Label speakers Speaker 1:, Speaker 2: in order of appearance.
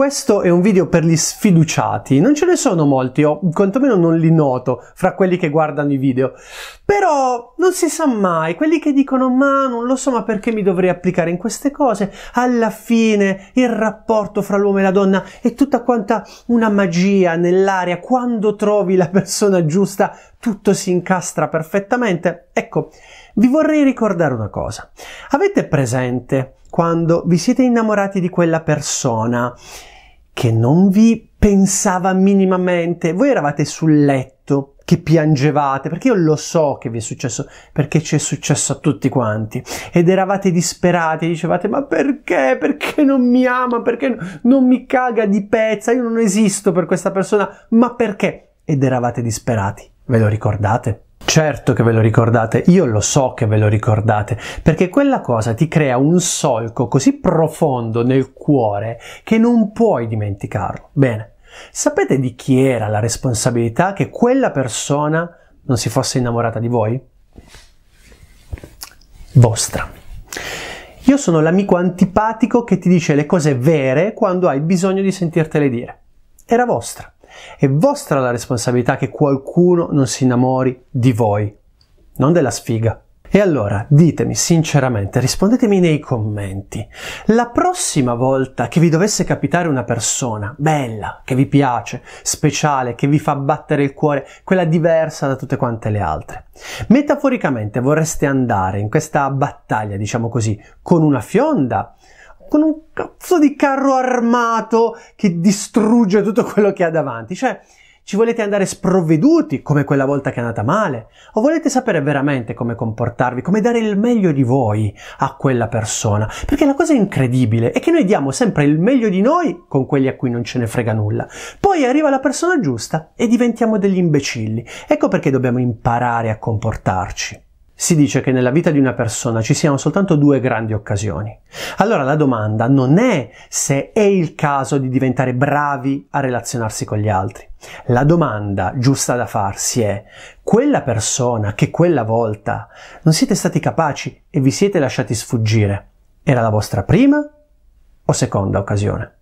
Speaker 1: Questo è un video per gli sfiduciati, non ce ne sono molti, o quantomeno non li noto fra quelli che guardano i video, però non si sa mai, quelli che dicono ma non lo so ma perché mi dovrei applicare in queste cose, alla fine il rapporto fra l'uomo e la donna è tutta quanta una magia nell'aria, quando trovi la persona giusta tutto si incastra perfettamente. Ecco, vi vorrei ricordare una cosa, avete presente quando vi siete innamorati di quella persona che non vi pensava minimamente. Voi eravate sul letto che piangevate, perché io lo so che vi è successo, perché ci è successo a tutti quanti, ed eravate disperati, dicevate ma perché, perché non mi ama, perché non mi caga di pezza, io non esisto per questa persona, ma perché? Ed eravate disperati, ve lo ricordate? Certo che ve lo ricordate, io lo so che ve lo ricordate, perché quella cosa ti crea un solco così profondo nel cuore che non puoi dimenticarlo. Bene, sapete di chi era la responsabilità che quella persona non si fosse innamorata di voi? Vostra. Io sono l'amico antipatico che ti dice le cose vere quando hai bisogno di sentirtele dire. Era vostra. È vostra la responsabilità che qualcuno non si innamori di voi, non della sfiga. E allora ditemi sinceramente, rispondetemi nei commenti, la prossima volta che vi dovesse capitare una persona bella, che vi piace, speciale, che vi fa battere il cuore, quella diversa da tutte quante le altre, metaforicamente vorreste andare in questa battaglia, diciamo così, con una fionda con un cazzo di carro armato che distrugge tutto quello che ha davanti. Cioè, ci volete andare sprovveduti, come quella volta che è andata male? O volete sapere veramente come comportarvi, come dare il meglio di voi a quella persona? Perché la cosa incredibile è che noi diamo sempre il meglio di noi con quelli a cui non ce ne frega nulla. Poi arriva la persona giusta e diventiamo degli imbecilli. Ecco perché dobbiamo imparare a comportarci. Si dice che nella vita di una persona ci siano soltanto due grandi occasioni. Allora la domanda non è se è il caso di diventare bravi a relazionarsi con gli altri. La domanda giusta da farsi è quella persona che quella volta non siete stati capaci e vi siete lasciati sfuggire, era la vostra prima o seconda occasione?